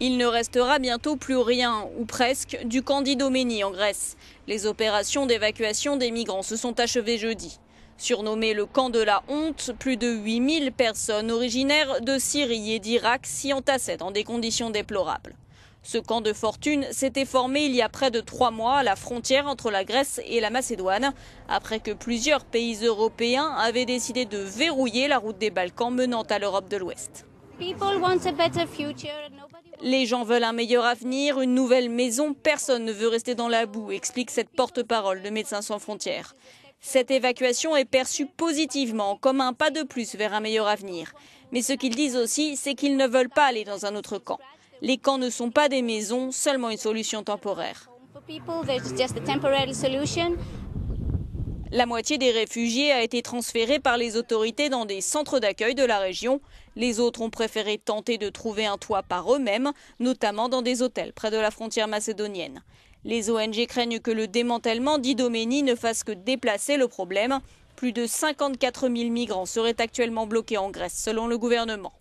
Il ne restera bientôt plus rien, ou presque, du camp d'Idoménie en Grèce. Les opérations d'évacuation des migrants se sont achevées jeudi. Surnommé le camp de la honte, plus de 8000 personnes originaires de Syrie et d'Irak s'y entassaient dans des conditions déplorables. Ce camp de fortune s'était formé il y a près de trois mois à la frontière entre la Grèce et la Macédoine, après que plusieurs pays européens avaient décidé de verrouiller la route des Balkans menant à l'Europe de l'Ouest. Les gens veulent un meilleur avenir, une nouvelle maison. Personne ne veut rester dans la boue, explique cette porte-parole de Médecins sans frontières. Cette évacuation est perçue positivement comme un pas de plus vers un meilleur avenir. Mais ce qu'ils disent aussi, c'est qu'ils ne veulent pas aller dans un autre camp. Les camps ne sont pas des maisons, seulement une solution temporaire. La moitié des réfugiés a été transférée par les autorités dans des centres d'accueil de la région. Les autres ont préféré tenter de trouver un toit par eux-mêmes, notamment dans des hôtels près de la frontière macédonienne. Les ONG craignent que le démantèlement d'Idoménie ne fasse que déplacer le problème. Plus de 54 000 migrants seraient actuellement bloqués en Grèce, selon le gouvernement.